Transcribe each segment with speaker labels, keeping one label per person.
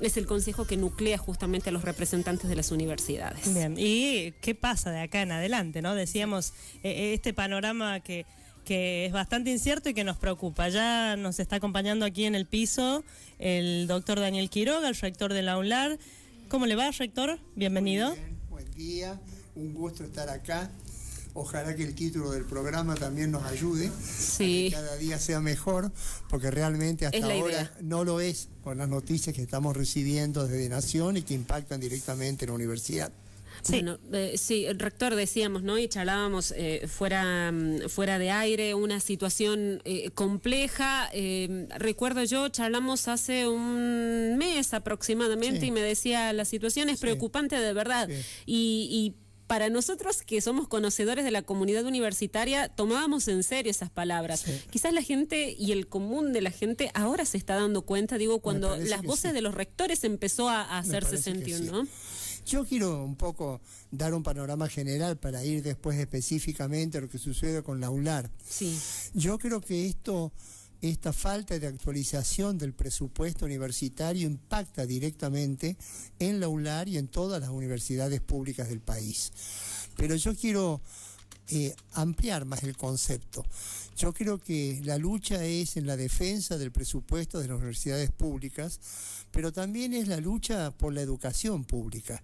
Speaker 1: es el consejo que nuclea justamente a los representantes de las universidades. Bien,
Speaker 2: ¿y qué pasa de acá en adelante? ¿no? Decíamos, eh, eh, este panorama que que es bastante incierto y que nos preocupa. Ya nos está acompañando aquí en el piso el doctor Daniel Quiroga, el rector de la UNLAR. ¿Cómo le va, rector? Bienvenido.
Speaker 3: buen día, un gusto estar acá Ojalá que el título del programa también nos ayude, sí. que cada día sea mejor, porque realmente hasta ahora no lo es con las noticias que estamos recibiendo desde Nación y que impactan directamente en la universidad. Sí.
Speaker 1: Eh, sí, el rector decíamos, ¿no? Y charlábamos eh, fuera, mm, fuera de aire, una situación eh, compleja. recuerdo yo, charlamos hace un mes aproximadamente y me decía, la situación es preocupante de verdad. y para nosotros que somos conocedores de la comunidad universitaria, tomábamos en serio esas palabras. Quizás la gente y el común de la gente ahora se está dando cuenta, digo, cuando las voces de los rectores empezó a, hacerse sentir, ¿no?
Speaker 3: Yo quiero un poco dar un panorama general para ir después específicamente a lo que sucede con la ULAR. Sí. Yo creo que esto esta falta de actualización del presupuesto universitario impacta directamente en la ULAR y en todas las universidades públicas del país. Pero yo quiero eh, ampliar más el concepto. Yo creo que la lucha es en la defensa del presupuesto de las universidades públicas, pero también es la lucha por la educación pública.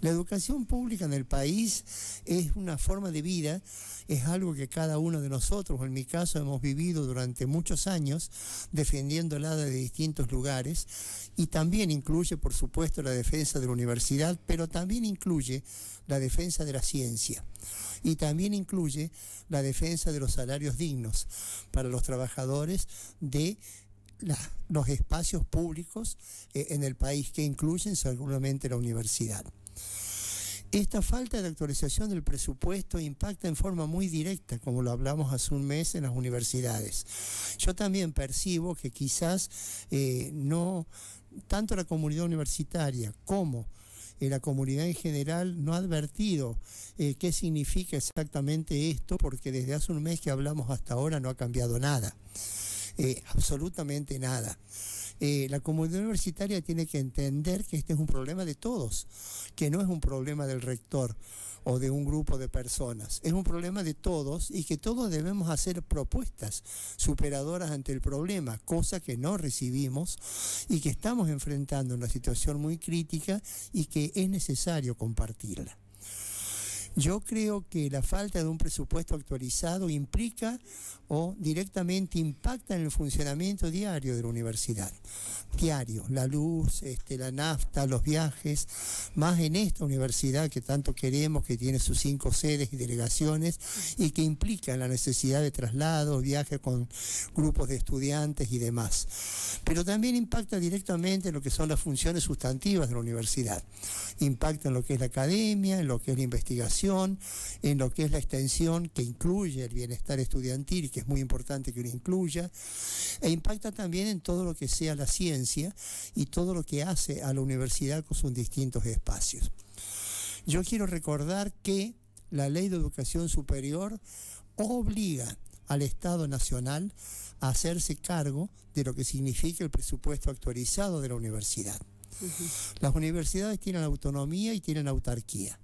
Speaker 3: La educación pública en el país es una forma de vida, es algo que cada uno de nosotros, en mi caso, hemos vivido durante muchos años, defendiendo defendiéndola de distintos lugares, y también incluye, por supuesto, la defensa de la universidad, pero también incluye la defensa de la ciencia, y también incluye la defensa de los salarios dignos para los trabajadores de los espacios públicos eh, en el país, que incluyen seguramente la universidad. Esta falta de actualización del presupuesto impacta en forma muy directa, como lo hablamos hace un mes en las universidades. Yo también percibo que quizás eh, no tanto la comunidad universitaria como eh, la comunidad en general no ha advertido eh, qué significa exactamente esto, porque desde hace un mes que hablamos hasta ahora no ha cambiado nada, eh, absolutamente nada. Eh, la comunidad universitaria tiene que entender que este es un problema de todos, que no es un problema del rector o de un grupo de personas, es un problema de todos y que todos debemos hacer propuestas superadoras ante el problema, cosa que no recibimos y que estamos enfrentando una situación muy crítica y que es necesario compartirla. Yo creo que la falta de un presupuesto actualizado implica o directamente impacta en el funcionamiento diario de la universidad. Diario, la luz, este, la nafta, los viajes, más en esta universidad que tanto queremos, que tiene sus cinco sedes y delegaciones y que implica la necesidad de traslados, viajes con grupos de estudiantes y demás. Pero también impacta directamente en lo que son las funciones sustantivas de la universidad. Impacta en lo que es la academia, en lo que es la investigación en lo que es la extensión que incluye el bienestar estudiantil, que es muy importante que lo incluya, e impacta también en todo lo que sea la ciencia y todo lo que hace a la universidad con sus distintos espacios. Yo quiero recordar que la ley de educación superior obliga al Estado Nacional a hacerse cargo de lo que significa el presupuesto actualizado de la universidad. Las universidades tienen autonomía y tienen autarquía.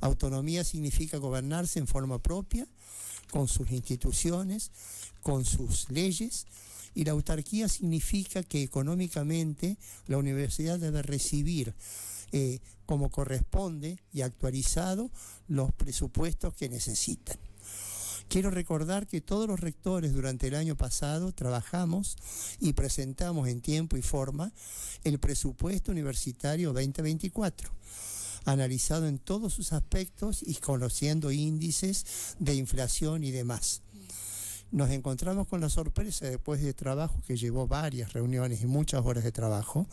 Speaker 3: Autonomía significa gobernarse en forma propia, con sus instituciones, con sus leyes, y la autarquía significa que económicamente la universidad debe recibir eh, como corresponde y actualizado los presupuestos que necesitan. Quiero recordar que todos los rectores durante el año pasado trabajamos y presentamos en tiempo y forma el presupuesto universitario 2024 analizado en todos sus aspectos y conociendo índices de inflación y demás nos encontramos con la sorpresa, después de trabajo que llevó varias reuniones y muchas horas de trabajo,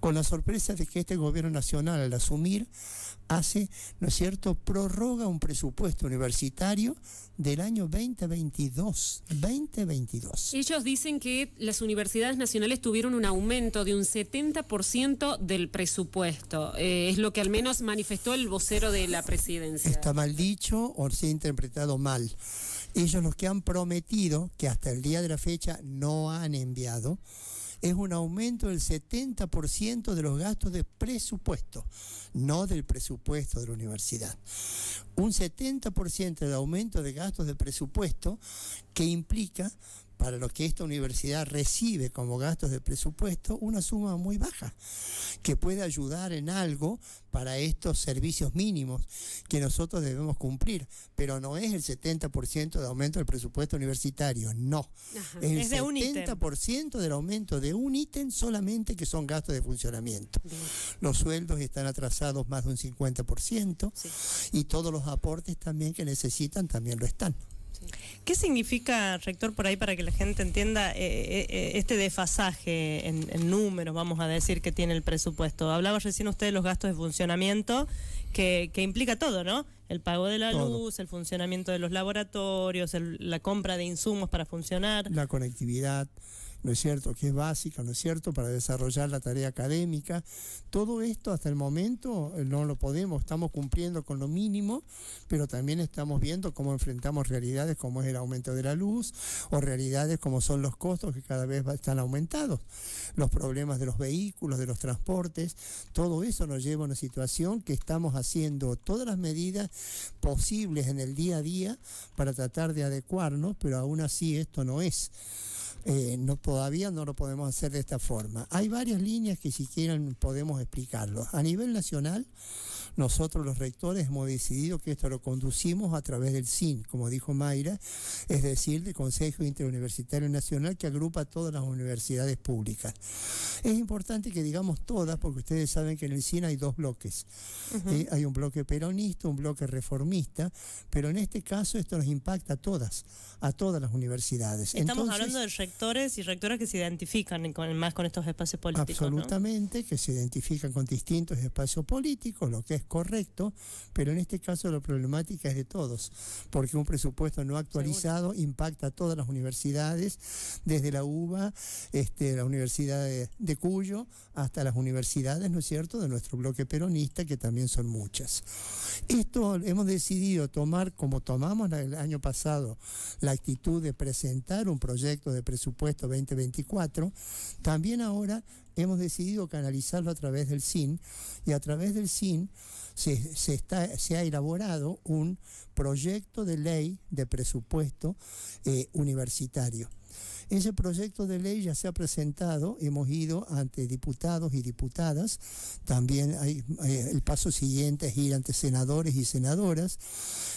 Speaker 3: con la sorpresa de que este gobierno nacional al asumir hace, ¿no es cierto?, prorroga un presupuesto universitario del año 2022. 2022.
Speaker 1: Ellos dicen que las universidades nacionales tuvieron un aumento de un 70% del presupuesto. Eh, es lo que al menos manifestó el vocero de la presidencia. Está
Speaker 3: mal dicho o se ha interpretado mal ellos los que han prometido, que hasta el día de la fecha no han enviado, es un aumento del 70% de los gastos de presupuesto, no del presupuesto de la universidad. Un 70% de aumento de gastos de presupuesto que implica para lo que esta universidad recibe como gastos de presupuesto, una suma muy baja, que puede ayudar en algo para estos servicios mínimos que nosotros debemos cumplir, pero no es el 70% de aumento del presupuesto universitario, no. es el 70% del aumento de un ítem solamente que son gastos de funcionamiento. Los sueldos están atrasados más de un 50% y todos los aportes también que necesitan también lo están.
Speaker 2: ¿Qué significa, rector, por ahí para que la gente entienda eh, eh, eh, este desfasaje en, números, vamos a decir, que tiene el presupuesto? Hablaba recién usted de los gastos de funcionamiento, que, implica todo, ¿no? El pago de la luz,
Speaker 3: el funcionamiento de los
Speaker 2: laboratorios, la compra de insumos para funcionar.
Speaker 3: La conectividad, ¿no es cierto?, que es básica, ¿no es cierto?, para desarrollar la tarea académica. Todo esto hasta el momento eh, no lo podemos, estamos cumpliendo con lo mínimo, pero también estamos viendo cómo enfrentamos realidades como es el aumento de la luz o realidades como son los costos que cada vez están aumentados, los problemas de los vehículos, de los transportes, todo eso nos lleva a una situación que estamos haciendo todas las medidas posibles en el día a día para tratar de adecuarnos, pero aún así esto no es. Eh, todavía no lo podemos hacer de esta forma. Hay varias líneas que si quieren podemos explicarlo. A nivel nacional, nosotros los rectores hemos decidido que esto lo conducimos a través del CIN, como dijo Mayra, es decir, del Consejo Interuniversitario Nacional que agrupa todas las universidades públicas. Es importante que digamos todas, porque ustedes saben que en el CIN hay dos bloques. Eh, hay un bloque peronista, un bloque reformista, pero en este caso esto nos impacta a todas, a todas las universidades. Estamos hablando de
Speaker 2: rectores y rectoras que se identifican más con estos espacios políticos. Absolutamente,
Speaker 3: que se identifican con distintos espacios políticos, lo que es correcto, pero en este caso la problemática es de todos, porque un presupuesto no actualizado impacta a todas las universidades, desde la UBA, este, la Universidad de, de Cuyo, hasta las universidades, ¿no es cierto?, de nuestro bloque peronista, que también son muchas. Esto hemos decidido tomar, como tomamos el año pasado, la actitud de presentar un proyecto de presupuesto 2024, también ahora hemos decidido canalizarlo a través del SIN y a través del SIN se, ha elaborado un proyecto de ley de presupuesto eh, universitario. Ese proyecto de ley ya se ha presentado, hemos ido ante diputados y diputadas, también hay, eh, el paso siguiente es ir ante senadores y senadoras.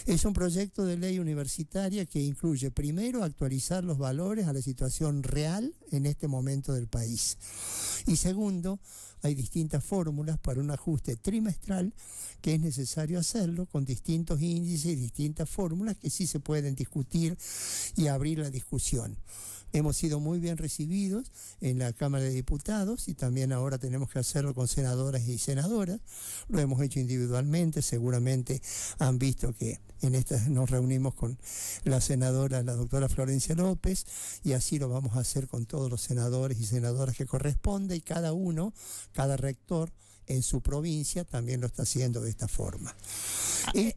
Speaker 3: Es un proyecto de ley universitaria que incluye primero actualizar los valores a la situación real en este momento del país. Y segundo, hay distintas fórmulas para un ajuste trimestral que es necesario hacerlo con distintos índices y distintas fórmulas que sí se pueden discutir y abrir la discusión. Hemos sido muy bien recibidos en la Cámara de Diputados y también ahora tenemos que hacerlo con senadoras y senadoras. Lo hemos hecho individualmente, seguramente han visto que en estas nos reunimos con la senadora, la doctora Florencia López, y así lo vamos a hacer con todos los senadores y senadoras que corresponde y cada uno, cada rector en su provincia también lo está haciendo de esta forma. Ah, eh,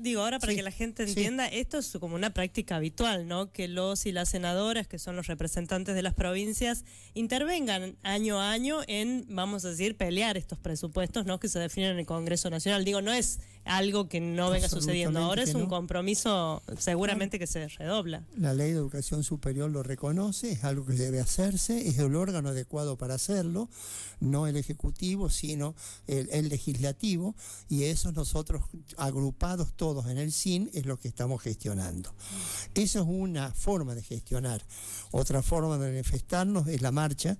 Speaker 2: digo, ahora para que la gente entienda, esto es como una práctica habitual, ¿no? Que los y las senadoras, que son los representantes de las provincias, intervengan año a año en, vamos a decir, pelear estos presupuestos, ¿no? Que se definen en el Congreso Nacional. Digo, no es algo que no venga sucediendo. Ahora es un compromiso seguramente que se redobla.
Speaker 3: La ley de educación superior lo reconoce, es algo que debe hacerse, es el órgano adecuado para hacerlo, no el ejecutivo, sino el, legislativo, y eso nosotros agrupados todos en el SIN es lo que estamos gestionando. Eso es una forma de gestionar. Otra forma de manifestarnos es la marcha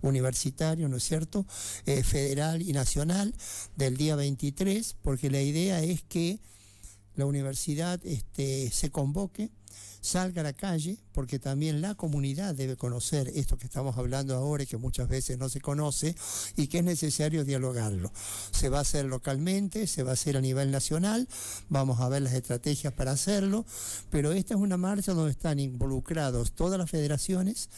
Speaker 3: universitaria, ¿no es cierto?, eh, federal y nacional del día 23, porque la idea es que la universidad este, se convoque, salga a la calle, porque también la comunidad debe conocer esto que estamos hablando ahora y que muchas veces no se conoce y que es necesario dialogarlo. Se va a hacer localmente, se va a hacer a nivel nacional, vamos a ver las estrategias para hacerlo, pero esta es una marcha donde están involucrados todas las federaciones,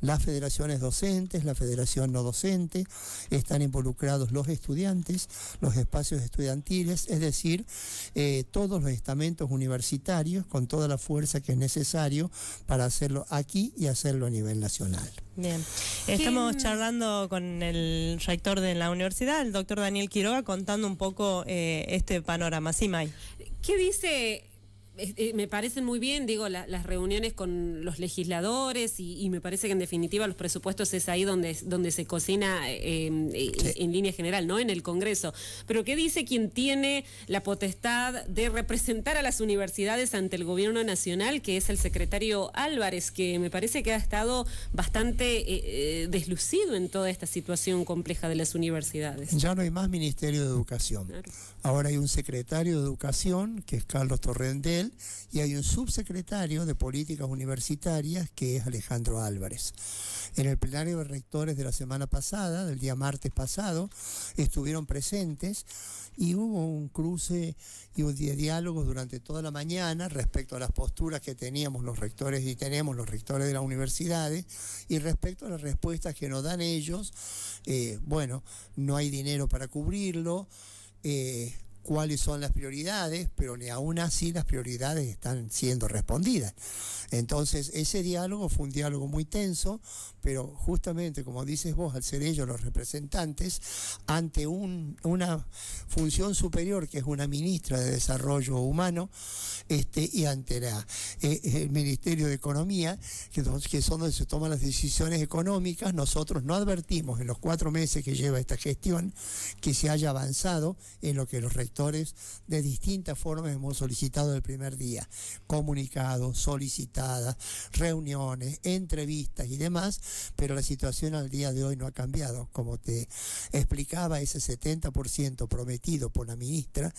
Speaker 3: las federaciones docentes, la federación no docente, están involucrados los estudiantes, los espacios estudiantiles, es decir, eh, todos los estamentos universitarios con toda la fuerza que es necesario para hacerlo aquí y hacerlo a nivel nacional. Bien,
Speaker 2: estamos charlando con el rector de la universidad, el doctor Daniel Quiroga, contando un poco eh, este panorama. Sí, May.
Speaker 1: ¿Qué dice eh, me parecen muy bien, digo, las reuniones con los legisladores y, me parece que en definitiva los presupuestos es ahí donde, donde se cocina em, eh, en línea general, ¿no? En el Congreso. Pero ¿qué dice quien tiene la potestad de representar a las universidades ante el gobierno nacional, que es el secretario Álvarez, que me parece que ha estado bastante eh, deslucido en toda esta situación compleja de las universidades? Ya
Speaker 3: no hay más Ministerio de Educación. Ahora hay un secretario de Educación, que es Carlos Torrendel y hay un subsecretario de Políticas Universitarias que es Alejandro Álvarez. En el plenario de rectores de la semana pasada, del día martes pasado, estuvieron presentes y hubo un cruce y un diálogo durante toda la mañana respecto a las posturas que teníamos los rectores y tenemos los rectores de las universidades y respecto a las respuestas que nos dan ellos, eh, bueno, no hay dinero para cubrirlo. Eh, cuáles son las prioridades, pero ni aún así las prioridades están siendo respondidas. Entonces, ese diálogo fue un diálogo muy tenso, pero justamente, como dices vos, al ser ellos los representantes, ante una función superior, que es una ministra de Desarrollo Humano, este, y ante eh, el Ministerio de Economía, que, que son donde se toman las decisiones económicas, nosotros no advertimos en los cuatro meses que lleva esta gestión que se haya avanzado en lo que los de distintas formas hemos solicitado el primer día, comunicados, solicitadas, reuniones, entrevistas y demás, pero la situación al día de hoy no ha cambiado. Como te explicaba, ese 70% prometido por la ministra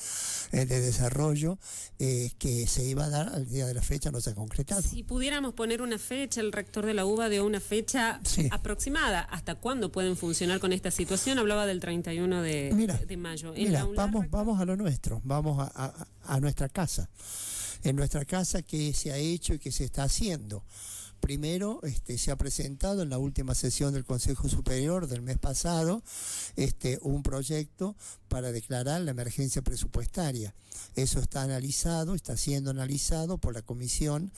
Speaker 3: eh, de Desarrollo eh, que se iba a dar al día de la fecha no se ha concretado. Si
Speaker 1: pudiéramos poner una fecha, el rector de la UBA dio una fecha aproximada. ¿Hasta cuándo pueden funcionar con esta situación? Hablaba
Speaker 3: del 31 de, de mayo. Mira, vamos, vamos a lo nuestro, vamos a, a nuestra casa, en nuestra casa que se ha hecho y que se está haciendo primero este, se ha presentado en la última sesión del Consejo Superior del mes pasado este, un proyecto para declarar la emergencia presupuestaria. Eso está analizado, está siendo analizado por la Comisión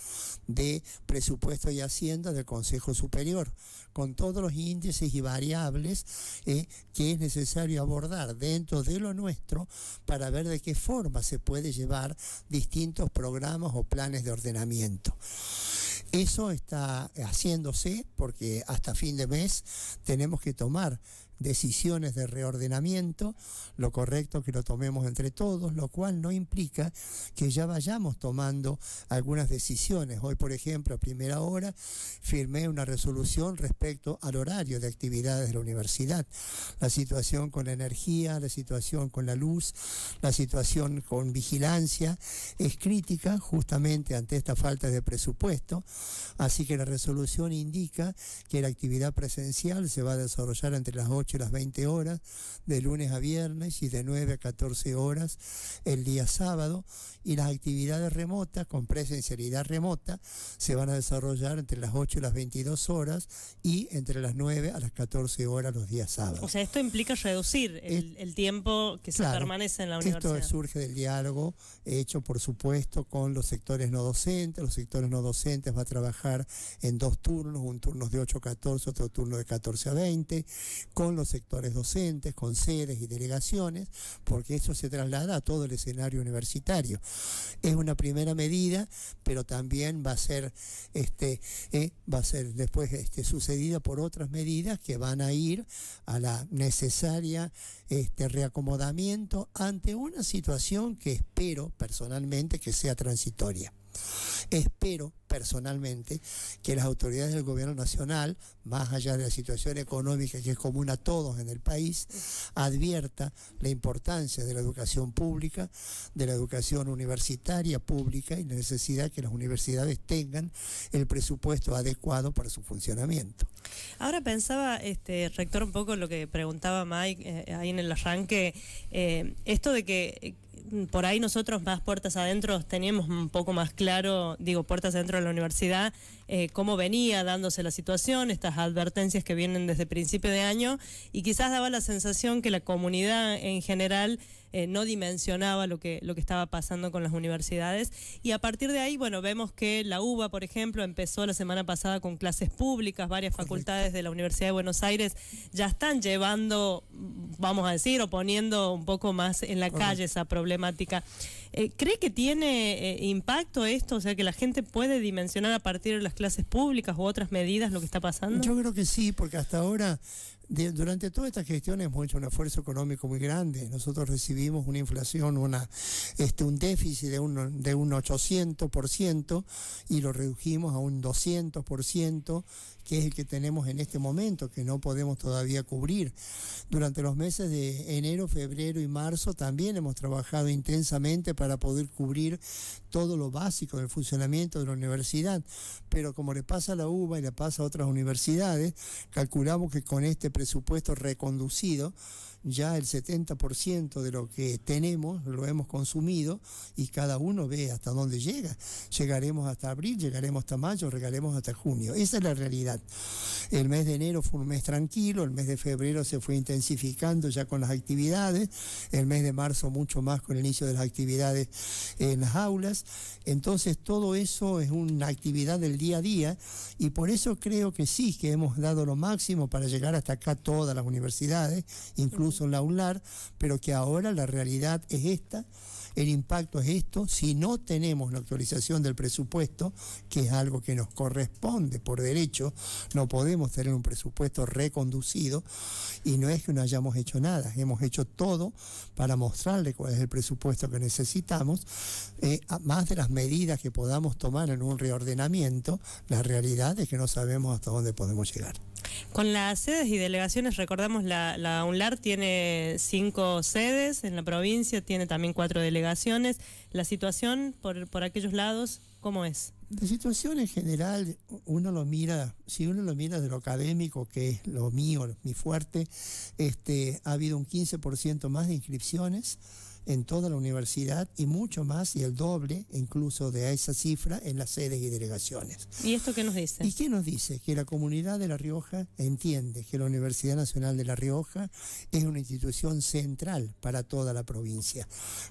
Speaker 3: de Presupuesto y Hacienda del Consejo Superior, con todos los índices y variables eh, que es necesario abordar dentro de lo nuestro para ver de qué forma se puede llevar distintos programas o planes de ordenamiento. Eso está haciéndose porque hasta fin de mes tenemos que tomar decisiones de reordenamiento, lo correcto que lo tomemos entre todos, lo cual no implica que ya vayamos tomando algunas decisiones. Hoy, por ejemplo, a primera hora, firmé una resolución respecto al horario de actividades de la universidad, la situación con la energía, la situación con la luz, la situación con vigilancia, es crítica justamente ante esta falta de presupuesto, así que la resolución indica que la actividad presencial se va a desarrollar entre las 8 8 y las 20 horas, de lunes a viernes y de 9 a 14 horas el día sábado. Y las actividades remotas, con presencialidad remota, se van a desarrollar entre las 8 y las 22 horas y entre las 9 a las 14 horas los días sábados. O
Speaker 2: sea, esto implica reducir el, tiempo que se permanece en la universidad. Esto
Speaker 3: surge del diálogo hecho, por supuesto, con los sectores no docentes. Los sectores no docentes van a trabajar en dos turnos, un turno de 8 a 14, otro turno de 14 a 20, con los sectores docentes, con sedes y delegaciones, porque eso se traslada a todo el escenario universitario. Es una primera medida, pero también va a ser, este, eh, va a ser después este, sucedida por otras medidas que van a ir a la necesaria este, reacomodamiento ante una situación que espero personalmente que sea transitoria. Espero personalmente que las autoridades del gobierno nacional, más allá de la situación económica que es común a todos en el país, advierta la importancia de la educación pública, de la educación universitaria pública y la necesidad que las universidades tengan el presupuesto adecuado para su funcionamiento.
Speaker 2: Ahora pensaba, este, rector, un poco lo que preguntaba Mike eh, ahí en el arranque, eh, esto de que por ahí nosotros más puertas adentro teníamos un poco más claro, digo, puertas adentro de la universidad, eh, cómo venía dándose la situación, estas advertencias que vienen desde principio de año, y quizás daba la sensación que la comunidad en general eh, no dimensionaba lo que, lo que estaba pasando con las universidades. Y a partir de ahí, bueno, vemos que la UBA, por ejemplo, empezó la semana pasada con clases públicas, varias facultades de la Universidad de Buenos Aires ya están llevando, vamos a decir, o poniendo un poco más en la calle esa problemática. Eh, ¿Cree que tiene impacto esto? O sea, que la gente puede dimensionar a partir de las clases públicas u otras medidas lo que está pasando? Yo
Speaker 3: creo que sí, porque hasta ahora, durante toda esta gestión hemos hecho un esfuerzo económico muy grande. Nosotros recibimos una inflación, una, este, un déficit de un, de un 800% y lo redujimos a un 200% que es el que tenemos en este momento, que no podemos todavía cubrir. Durante los meses de enero, febrero y marzo también hemos trabajado intensamente para poder cubrir todo lo básico del funcionamiento de la universidad, pero como le pasa a la UBA y le pasa a otras universidades, calculamos que con este presupuesto reconducido ya el 70% de lo que tenemos lo hemos consumido y cada uno ve hasta dónde llega. Llegaremos hasta abril, llegaremos hasta mayo, llegaremos hasta junio. Esa es la realidad. El mes de enero fue un mes tranquilo, el mes de febrero se fue intensificando ya con las actividades, el mes de marzo mucho más con el inicio de las actividades en las aulas. Entonces todo eso es una actividad del día a día y por eso creo que sí, que hemos dado lo máximo para llegar hasta acá todas las universidades, incluso son la UNLAR, pero que ahora la realidad es esta, el impacto es esto, si no tenemos la actualización del presupuesto, que es algo que nos corresponde por derecho, no podemos tener un presupuesto reconducido y no es que no hayamos hecho nada, hemos hecho todo para mostrarle cuál es el presupuesto que necesitamos, eh, más de las medidas que podamos tomar en un reordenamiento, la realidad es que no sabemos hasta dónde podemos llegar.
Speaker 2: Con las sedes y delegaciones, recordamos, la, la UNLAR tiene cinco sedes en la provincia, tiene también cuatro delegaciones. ¿La situación por, aquellos lados cómo es?
Speaker 3: La situación en general, uno lo mira, si uno lo mira de lo académico, que es lo mío, mi fuerte, este, ha habido un 15% más de inscripciones en toda la universidad y mucho más y el doble incluso de esa cifra en las sedes y delegaciones.
Speaker 2: ¿Y esto qué nos dice?
Speaker 3: ¿Y qué nos dice? Que la comunidad de La Rioja entiende que la Universidad Nacional de La Rioja es una institución central para toda la provincia.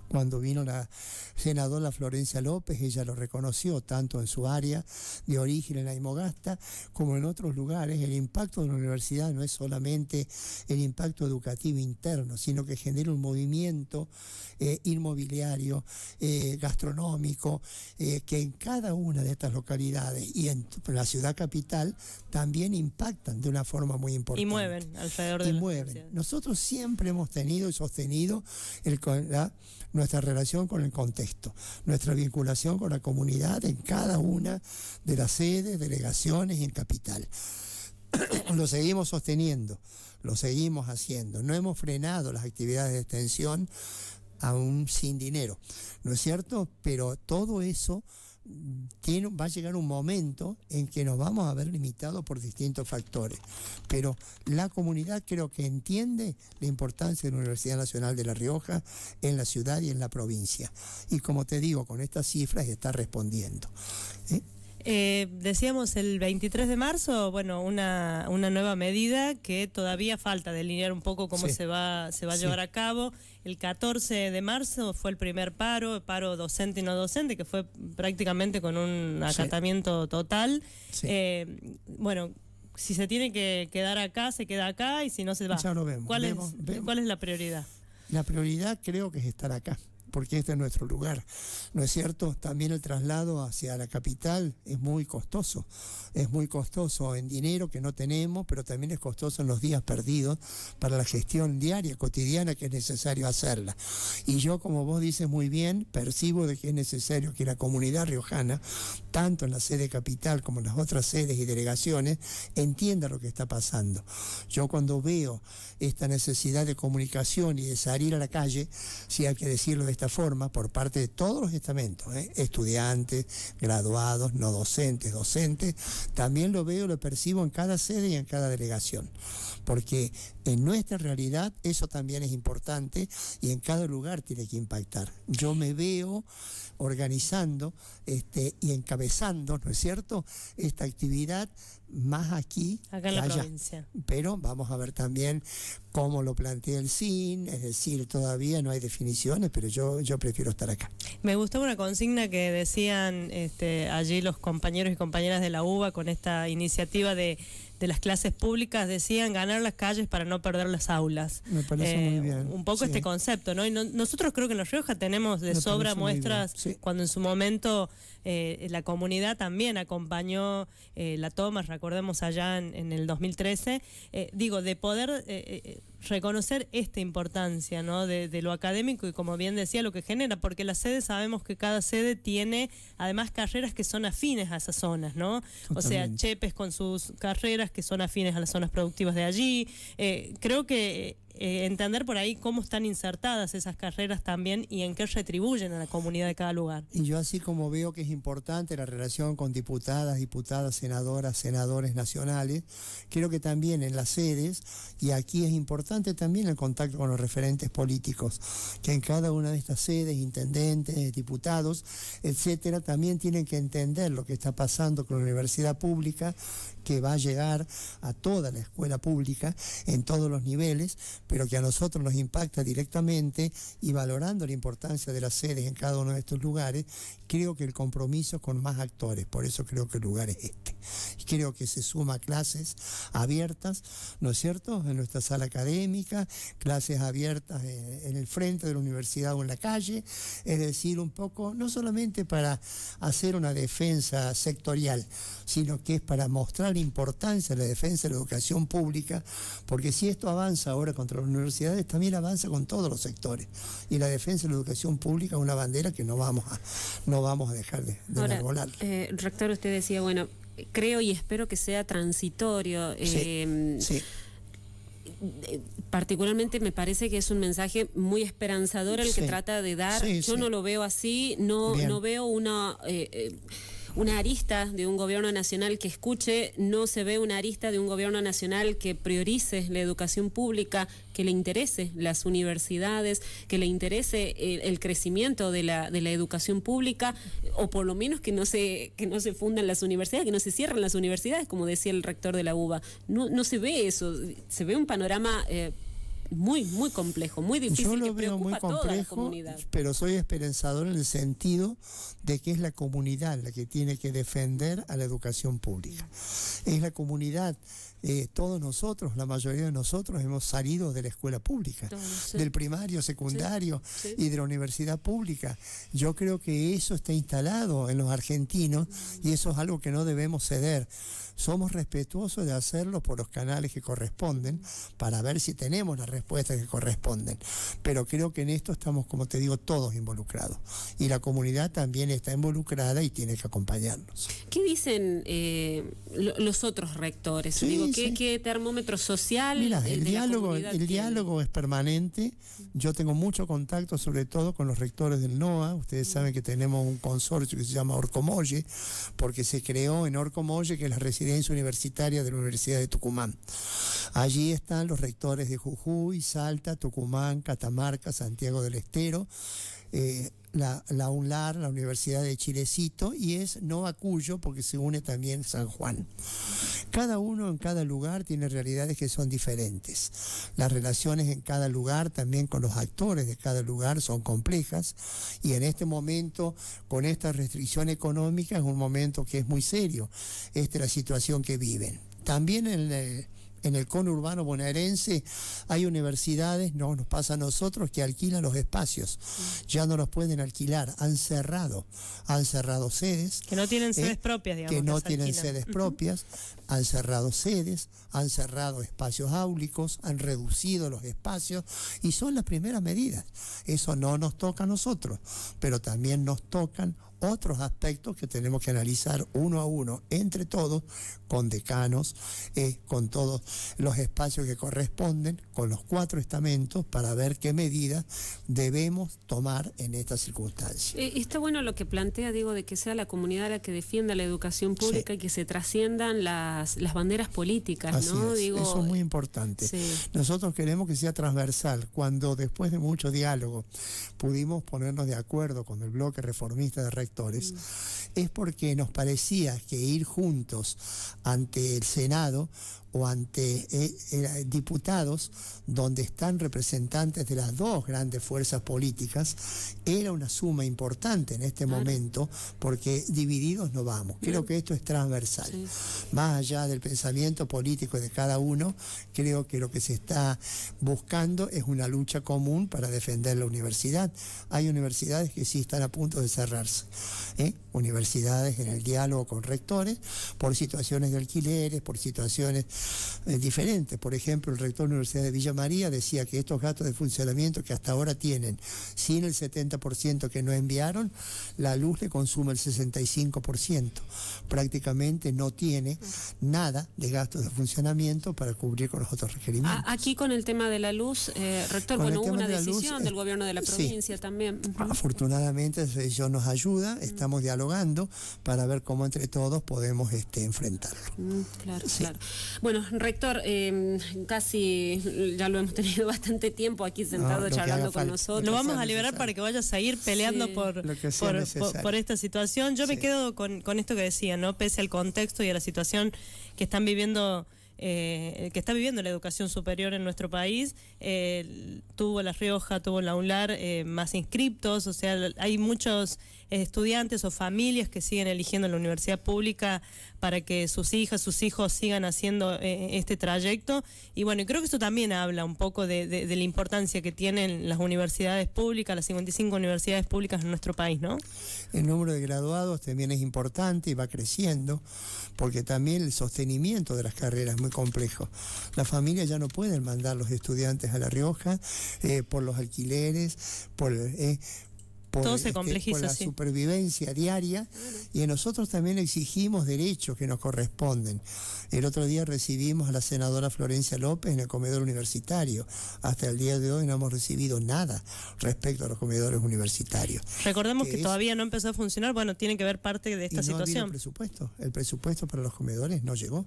Speaker 3: Cuando vino la senadora Florencia López, ella lo reconoció tanto en su área de origen en Imogasta, como en otros lugares. El impacto de la universidad no es solamente el impacto educativo interno, sino que genera un movimiento eh, inmobiliario, eh, gastronómico, eh, que en cada una de estas localidades y en la ciudad capital también impactan de una forma muy importante. Y
Speaker 2: mueven alrededor de mueven.
Speaker 3: Nosotros siempre hemos tenido y sostenido el, nuestra relación con el contexto, nuestra vinculación con la comunidad en cada una de las sedes, delegaciones y en capital lo seguimos sosteniendo, lo seguimos haciendo. No hemos frenado las actividades de extensión aún sin dinero, ¿no es cierto? Pero todo eso mm, va a llegar un momento en que nos vamos a ver limitados por distintos factores. Pero la comunidad creo que entiende la importancia de la Universidad Nacional de La Rioja en la ciudad y en la provincia. Y como te digo, con estas cifras está respondiendo.
Speaker 2: ¿Eh? Eh, decíamos el 23 de marzo, bueno, una, nueva medida que todavía falta delinear un poco cómo se va, se va a llevar a cabo. El 14 de marzo fue el primer paro, paro docente y no docente, que fue prácticamente con un acatamiento total. Eh, bueno, si se tiene que quedar acá, se queda acá y si no se va. Ya lo vemos. ¿cuál es la prioridad?
Speaker 3: La prioridad creo que es estar acá porque este es nuestro lugar. ¿No es cierto? También el traslado hacia la capital es muy costoso. Es muy costoso en dinero que no tenemos, pero también es costoso en los días perdidos para la gestión diaria, cotidiana que es necesario hacerla. Y yo, como vos dices muy bien, percibo que es necesario que la comunidad riojana, tanto en la sede capital como en las otras sedes y delegaciones, entienda lo que está pasando. Yo cuando veo esta necesidad de comunicación y de salir a la calle, si hay que decirlo de esta forma por parte de todos los estamentos, ¿eh? estudiantes, graduados, no docentes, docentes, también lo veo, lo percibo en cada sede y en cada delegación, porque en nuestra realidad eso también es importante y en cada lugar tiene que impactar. Yo me veo organizando este, y encabezando, ¿no es cierto?, esta actividad más aquí. Acá la provincia. Pero vamos a ver también cómo lo plantea el CIN, es decir, todavía no hay definiciones, pero yo, yo prefiero estar acá.
Speaker 2: Me gustó una consigna que decían este, allí los compañeros y compañeras de la UBA con esta iniciativa de de las clases públicas decían ganar las calles para no perder las aulas. Me parece muy eh, bien. Un poco este concepto, ¿no? Y nosotros creo que en La Rioja tenemos de sobra muestras cuando en su momento eh, la comunidad también acompañó eh, la toma, recordemos allá en, en el 2013, digo, de poder reconocer esta importancia ¿no? De, lo académico y como bien decía lo que genera, porque las sedes sabemos que cada sede tiene además carreras que son afines a esas zonas, ¿no? O sea, Chepes con sus carreras que son afines a las zonas productivas de allí. Eh, creo que eh, entender por ahí cómo están insertadas esas carreras también y en qué retribuyen a la comunidad de cada lugar.
Speaker 3: Y yo así como veo que es importante la relación con diputadas, diputadas, senadoras, senadores nacionales, creo que también en las sedes, y aquí es importante también el contacto con los referentes políticos, que en cada una de estas sedes, intendentes, diputados, etcétera, también tienen que entender lo que está pasando con la universidad pública, que va a llegar a toda la escuela pública en todos los niveles, pero que a nosotros nos impacta directamente y valorando la importancia de las sedes en cada uno de estos lugares, creo que el compromiso con más actores, por eso creo que el lugar es este. Creo que se suma clases abiertas, ¿no es cierto?, en nuestra sala académica, clases abiertas en el frente de la universidad o en la calle, es decir, un poco, no solamente para hacer una defensa sectorial, sino que es para mostrar importancia de la defensa de la educación pública, porque si esto avanza ahora contra las universidades, también avanza con todos los sectores. Y la defensa de la educación pública es una bandera que no vamos a, no vamos a dejar de, volar.
Speaker 1: Eh, rector, usted decía, bueno, creo y espero que sea transitorio. sí, eh, eh, particularmente me parece que es un mensaje muy esperanzador el que trata de dar. Yo no lo veo así, no, no veo una una arista de un gobierno nacional que escuche, no se ve una arista de un gobierno nacional que priorice la educación pública, que le interese las universidades, que le interese eh, el, crecimiento de la, de la educación pública, o por lo menos que no se, que no se fundan las universidades, que no se cierren las universidades, como decía el rector de la UBA. No, se ve eso, se ve un panorama... Eh, muy, muy
Speaker 3: complejo, muy difícil. Yo lo veo muy complejo, pero soy esperanzador en el sentido de que es la comunidad la que tiene que defender a la educación pública. Es la comunidad, eh, todos nosotros, la mayoría de nosotros hemos salido de la escuela pública, del primario, secundario y de la universidad pública. Yo creo que eso está instalado en los argentinos y eso es algo que no debemos ceder. Somos respetuosos de hacerlo por los canales que corresponden para ver si tenemos las respuestas que corresponden. Pero creo que en esto estamos, como te digo, todos involucrados. Y la comunidad también está involucrada y tiene que acompañarnos.
Speaker 1: ¿Qué dicen eh, los otros rectores? ¿qué, termómetro social? Mira, el, diálogo, el
Speaker 3: diálogo es permanente. Yo tengo mucho contacto, sobre todo con los rectores del NOA. Ustedes saben que tenemos un consorcio que se llama Orcomolle, porque se creó en Orcomolle, que es la residencia Universitaria de la Universidad de Tucumán. Allí están los rectores de Jujuy, Salta, Tucumán, Catamarca, Santiago del Estero. Eh, la, la, UNLAR, la Universidad de Chilecito, y es no Cuyo, porque se une también San Juan. Cada uno en cada lugar tiene realidades que son diferentes. Las relaciones en cada lugar, también con los actores de cada lugar, son complejas, y en este momento, con esta restricción económica, es un momento que es muy serio, esta es la situación que viven. También en el eh, en el conurbano bonaerense hay universidades, no nos pasa a nosotros, que alquilan los espacios. Mm. Ya no los pueden alquilar, han cerrado, han cerrado sedes. Que no tienen ¿Eh? sedes
Speaker 2: propias, digamos. Que no tienen sedes propias,
Speaker 3: han cerrado sedes, han cerrado espacios áulicos, han reducido los espacios y son las primeras medidas. Eso no nos toca a nosotros, pero también nos tocan otros aspectos que tenemos que analizar uno a uno entre todos, con decanos, eh, con todos los espacios que corresponden, con los cuatro estamentos, para ver qué medidas debemos tomar en estas circunstancias.
Speaker 1: Eh, está bueno lo que plantea, digo, de que sea la comunidad la que defienda la educación pública y que se trasciendan las, banderas políticas, ¿no? Eso es muy
Speaker 3: importante. Nosotros queremos que sea transversal. Cuando después de mucho diálogo pudimos ponernos de acuerdo con el bloque reformista de recto. Mm. es porque nos parecía que ir juntos ante el Senado ante eh, diputados donde están representantes de las dos grandes fuerzas políticas, era una suma importante en este momento porque divididos no vamos. Creo que esto es transversal. Más allá del pensamiento político de cada uno, creo que lo que se está buscando es una lucha común para defender la universidad. Hay universidades que sí están a punto de cerrarse. ¿eh? Universidades en el diálogo con rectores por situaciones de alquileres, por situaciones diferente diferentes. Por ejemplo, el rector de la Universidad de Villa María decía que estos gastos de funcionamiento que hasta ahora tienen, sin el 70% que no enviaron, la luz le consume el 65%. Prácticamente no tiene nada de gastos de funcionamiento para cubrir con los otros requerimientos.
Speaker 1: Aquí con el tema de la luz, eh, rector, bueno, hubo una decisión del gobierno de la provincia también.
Speaker 3: Afortunadamente eso nos ayuda, estamos dialogando para ver cómo entre todos podemos este, enfrentarlo.
Speaker 1: Mm, claro, claro. Bueno, rector, em, casi ya lo hemos tenido bastante tiempo aquí
Speaker 3: sentado charlando con nosotros. Lo, vamos a liberar
Speaker 1: para que vayas a ir
Speaker 2: peleando por, por, esta situación. Yo me quedo con, esto que decía, ¿no? Pese al contexto y a la situación que están viviendo. Eh, que está viviendo la educación superior en nuestro país. Eh, tuvo La Rioja, tuvo la UNLAR eh, más inscriptos, o sea, hay muchos eh, estudiantes o familias que siguen eligiendo la universidad pública para que sus hijas, sus hijos sigan haciendo eh, este trayecto. Y bueno, creo que eso también habla un poco de, la importancia que tienen las universidades públicas, las 55 universidades públicas en nuestro país, ¿no?
Speaker 3: El número de graduados también es importante y va creciendo, porque también el sostenimiento de las carreras es muy complejo. Las familias ya no pueden mandar los estudiantes a La Rioja eh, por los alquileres, por...
Speaker 2: Todo se este, por la
Speaker 3: supervivencia diaria y nosotros también exigimos derechos que nos corresponden. El otro día recibimos a la senadora Florencia López en el comedor universitario. Hasta el día de hoy no hemos recibido nada respecto a los comedores universitarios.
Speaker 2: Recordemos que, todavía no empezó a funcionar, bueno, tiene que ver parte de esta situación. el
Speaker 3: presupuesto, el presupuesto para los comedores no llegó,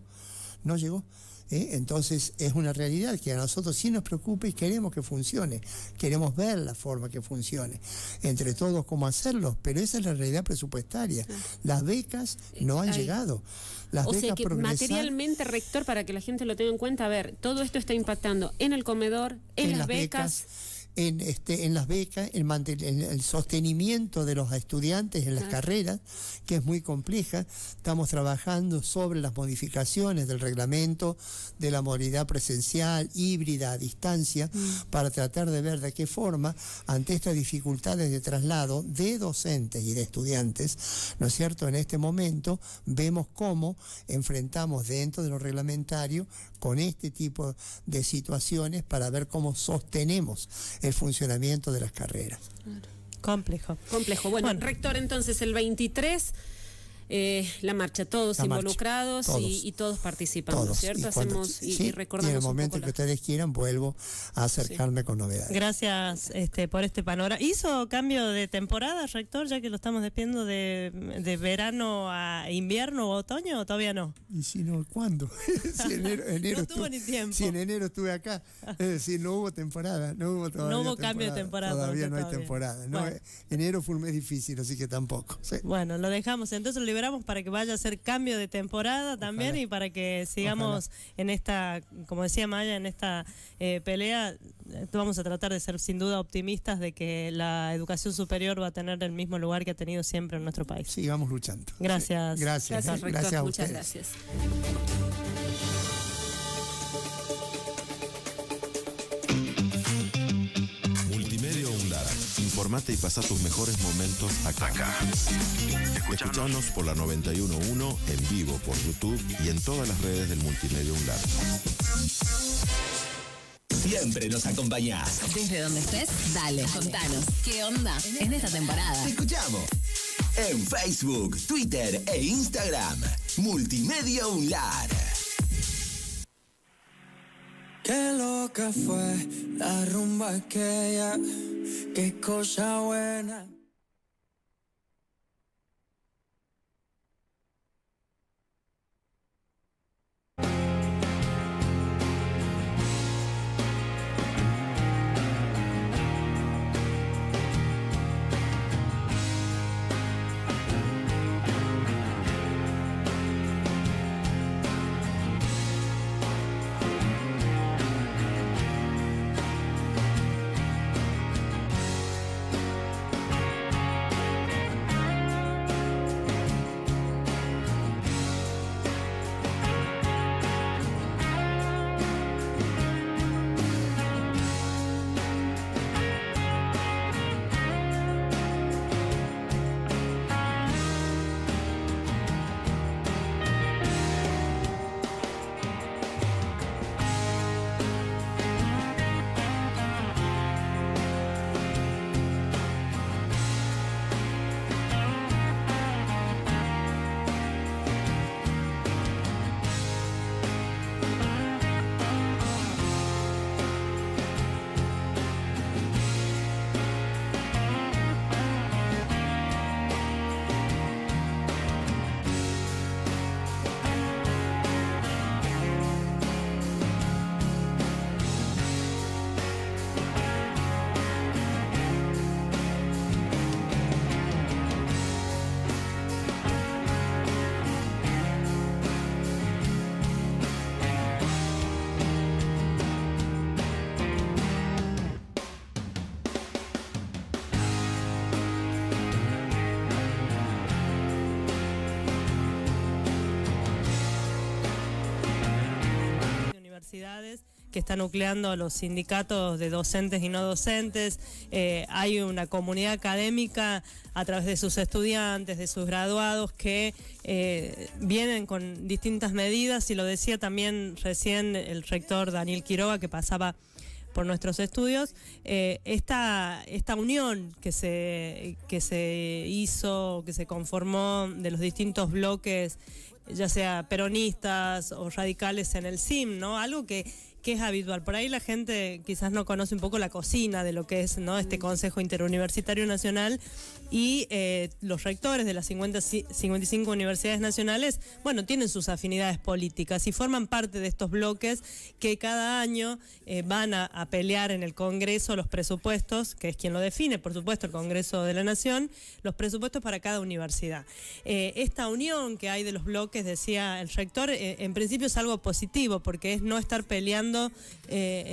Speaker 3: no llegó. ¿eh? Entonces es una realidad que a nosotros sí nos preocupa y queremos que funcione, queremos ver la forma que funcione, entre todos cómo hacerlo, pero esa es la realidad presupuestaria. Las becas no han llegado. Las materialmente,
Speaker 1: rector, para que la gente lo tenga en cuenta, a ver, todo esto está impactando en el comedor, en, las, becas
Speaker 3: este, en, las becas, el sostenimiento de los estudiantes en las carreras, que es muy compleja. Estamos trabajando sobre las modificaciones del reglamento de la modalidad presencial, híbrida, a distancia, mm. para tratar de ver de qué forma, ante estas dificultades de traslado de docentes y de estudiantes, ¿no es cierto? En este momento vemos cómo enfrentamos dentro de lo reglamentario con este tipo de situaciones para ver cómo sostenemos funcionamiento de las carreras. Complejo. Complejo.
Speaker 1: Bueno, bueno, rector, entonces el 23 eh, la marcha, todos involucrados y, todos participamos, ¿cierto? Hacemos y, recordamos. en el momento que
Speaker 3: ustedes quieran, vuelvo a acercarme con novedades.
Speaker 2: Gracias este, por este panorama. ¿Hizo cambio de temporada, rector, ya que lo estamos despidiendo de, verano a invierno o otoño o todavía no? Y si no, ¿cuándo?
Speaker 3: si enero, ni tiempo. Si en enero estuve acá, es decir, no hubo temporada, no hubo cambio de temporada. Todavía no hay temporada. Enero fue un mes difícil, así que tampoco.
Speaker 2: Bueno, lo dejamos entonces, lo Esperamos para que vaya a ser cambio de temporada también y para que sigamos en esta, como decía Maya, en esta eh, pelea. Vamos a tratar de ser sin duda optimistas de que la educación superior va a tener el mismo lugar que ha tenido siempre en
Speaker 3: nuestro país. vamos luchando. Gracias. Gracias. Gracias, eh. Muchas gracias.
Speaker 2: Mate y pasa tus mejores momentos acá. acá. Escuchanos por la 911 en vivo por YouTube y en todas las redes del
Speaker 3: Multimedia Unlar. Siempre nos acompañás.
Speaker 1: Desde donde estés, dale, contanos. ¿Qué onda en esta temporada? Te
Speaker 3: escuchamos. En Facebook, Twitter e Instagram. Multimedia Unlar. Qué loca fue la rumba aquella, qué cosa buena.
Speaker 2: que está nucleando a los sindicatos de docentes y no docentes. Eh, hay una comunidad académica a través de sus estudiantes, de sus graduados, que eh, vienen con distintas medidas y lo decía también recién el rector Daniel Quiroga que pasaba por nuestros estudios, eh, esta, unión que se, que se hizo, que se conformó de los distintos bloques ya sea peronistas o radicales en el SIM, ¿no? Algo que, que es habitual. Por ahí la gente quizás no conoce un poco la cocina de lo que es ¿no? este mm. Consejo Interuniversitario Nacional y eh, los rectores de las 55 universidades nacionales, bueno, tienen sus afinidades políticas y forman parte de estos bloques que cada año eh, van a, pelear en el Congreso los presupuestos, que es quien lo define, por supuesto, el Congreso de la Nación, los presupuestos para cada universidad. Eh, esta unión que hay de los bloques decía el rector, eh, en principio es algo positivo porque es no estar peleando eh,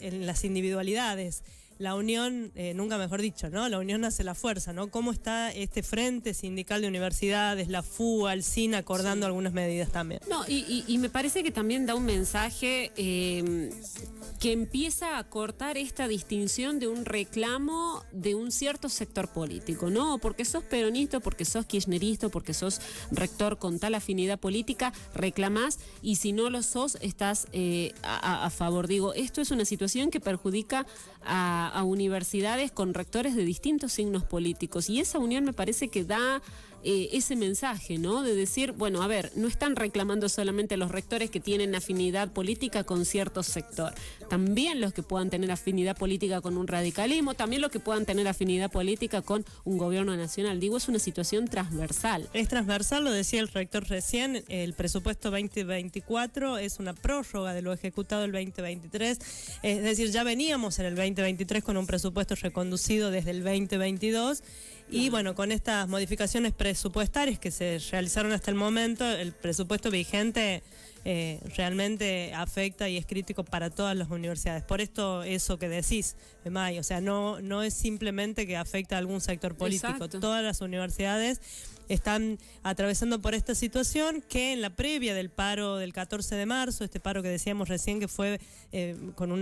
Speaker 2: en las individualidades la unión, eh, nunca mejor dicho, ¿no? La unión hace la fuerza, ¿no? ¿Cómo está este frente sindical de universidades, la FUA, el CIN, acordando algunas medidas también? No,
Speaker 1: y, me parece que también da un mensaje em, que empieza a cortar esta distinción de un reclamo de un cierto sector político, ¿no? Porque sos peronista, porque sos kirchnerista, porque sos rector con tal afinidad política, reclamás, y si no lo sos, estás eh, a favor. Digo, esto es una situación que perjudica a a universidades con rectores de distintos signos políticos y esa unión me parece que da eh, ese mensaje, ¿no? De decir, bueno, a ver, no están reclamando solamente los rectores que tienen afinidad política con cierto sector, también los que puedan tener afinidad política con un radicalismo, también los que puedan tener afinidad política con un gobierno nacional. Digo, es una situación transversal. Es transversal, lo decía el rector recién, el presupuesto 2024
Speaker 2: es una prórroga de lo ejecutado el 2023, es decir, ya veníamos en el 2023 con un presupuesto reconducido desde el 2022 y bueno, con estas modificaciones presupuestarias que se realizaron hasta el momento, el presupuesto vigente eh, realmente afecta y es crítico para todas las universidades. Por esto eso que decís, May, o sea, no, no es simplemente que afecta a algún sector político, todas las universidades están atravesando por esta situación que en la previa del paro del 14 de marzo, este paro que decíamos recién que fue eh, con un